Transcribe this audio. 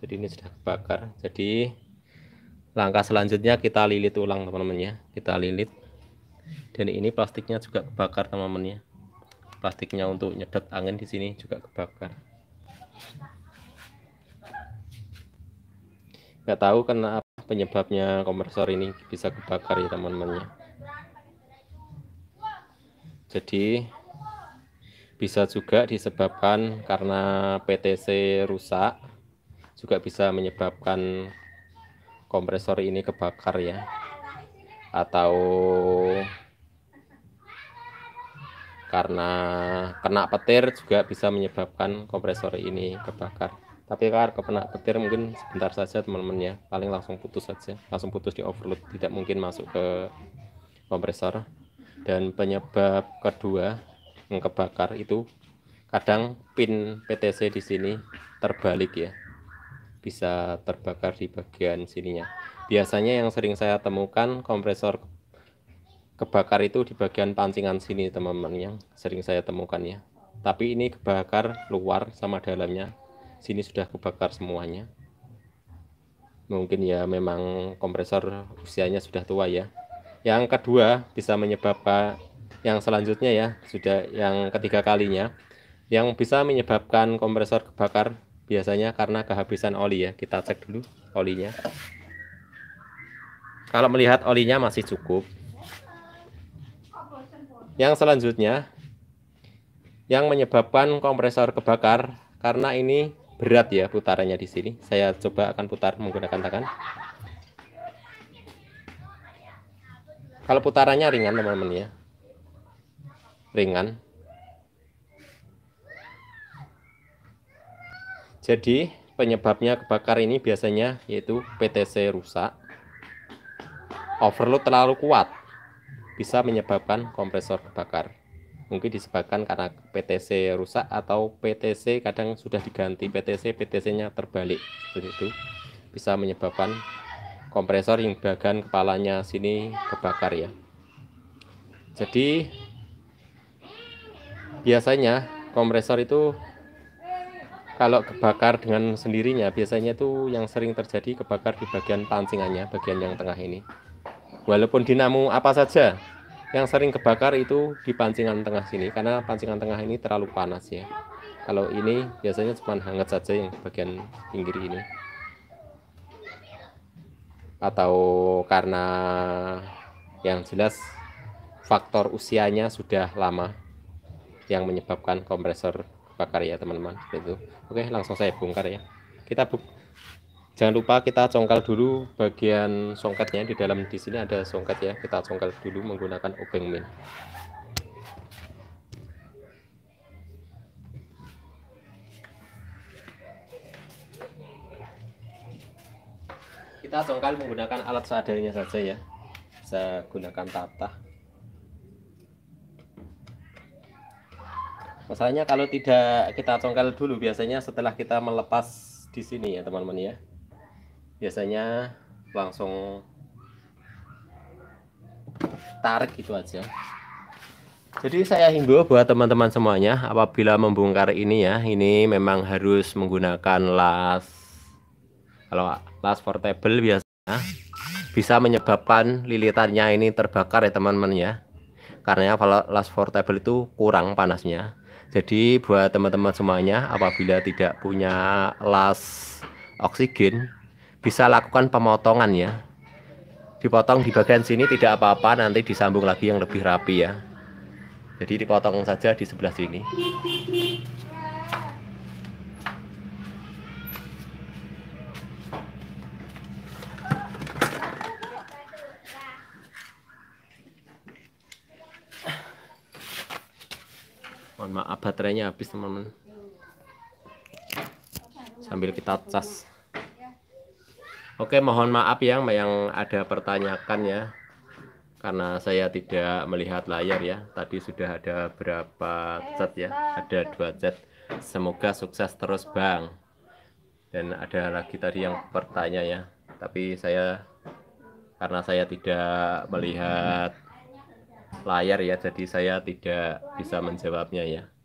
jadi ini sudah kebakar jadi langkah selanjutnya kita lilit ulang teman-teman ya kita lilit dan ini plastiknya juga kebakar teman-teman ya plastiknya untuk nyedot angin di sini juga kebakar nggak tahu kenapa penyebabnya kompresor ini bisa kebakar ya teman-teman ya jadi bisa juga disebabkan karena PTC rusak juga bisa menyebabkan kompresor ini kebakar ya atau karena kena petir juga bisa menyebabkan kompresor ini kebakar tapi kalau kena petir mungkin sebentar saja teman-teman ya paling langsung putus saja langsung putus di overload tidak mungkin masuk ke kompresor dan penyebab kedua yang kebakar itu kadang pin PTC di sini terbalik ya bisa terbakar di bagian sininya. Biasanya yang sering saya temukan kompresor kebakar itu di bagian pancingan sini teman-teman yang sering saya temukan ya. Tapi ini kebakar luar sama dalamnya. Sini sudah kebakar semuanya. Mungkin ya memang kompresor usianya sudah tua ya. Yang kedua bisa menyebabkan yang selanjutnya ya sudah yang ketiga kalinya yang bisa menyebabkan kompresor kebakar biasanya karena kehabisan oli ya kita cek dulu olinya kalau melihat olinya masih cukup yang selanjutnya yang menyebabkan kompresor kebakar karena ini berat ya putarannya di sini saya coba akan putar menggunakan tangan kalau putarannya ringan teman-teman ya ringan Jadi penyebabnya kebakar ini biasanya yaitu PTC rusak, overload terlalu kuat, bisa menyebabkan kompresor kebakar. Mungkin disebabkan karena PTC rusak atau PTC kadang sudah diganti PTC, PTC-nya terbalik seperti itu. Bisa menyebabkan kompresor yang bagian kepalanya sini kebakar ya. Jadi biasanya kompresor itu kalau kebakar dengan sendirinya biasanya itu yang sering terjadi kebakar di bagian pancingannya bagian yang tengah ini walaupun dinamo apa saja yang sering kebakar itu di pancingan tengah sini karena pancingan tengah ini terlalu panas ya kalau ini biasanya cuma hangat saja yang bagian pinggir ini atau karena yang jelas faktor usianya sudah lama yang menyebabkan kompresor bakar ya teman-teman itu oke langsung saya bongkar ya kita bu jangan lupa kita congkel dulu bagian songketnya di dalam di sini ada songket ya kita congkel dulu menggunakan obeng min kita congkel menggunakan alat seadanya saja ya saya gunakan tatah Masalahnya kalau tidak kita congkel dulu biasanya setelah kita melepas di sini ya teman-teman ya. Biasanya langsung tarik gitu aja. Jadi saya himbau buat teman-teman semuanya apabila membongkar ini ya, ini memang harus menggunakan las kalau las portable biasanya bisa menyebabkan lilitannya ini terbakar ya teman-teman ya karena Last Portable itu kurang panasnya. Jadi buat teman-teman semuanya apabila tidak punya las oksigen bisa lakukan pemotongan ya. Dipotong di bagian sini tidak apa-apa nanti disambung lagi yang lebih rapi ya. Jadi dipotong saja di sebelah sini. mohon maaf baterainya habis teman-teman sambil kita cas oke mohon maaf yang yang ada pertanyakan ya karena saya tidak melihat layar ya tadi sudah ada berapa chat ya ada dua chat semoga sukses terus Bang dan ada lagi tadi yang bertanya ya tapi saya karena saya tidak melihat layar ya, jadi saya tidak bisa menjawabnya ya.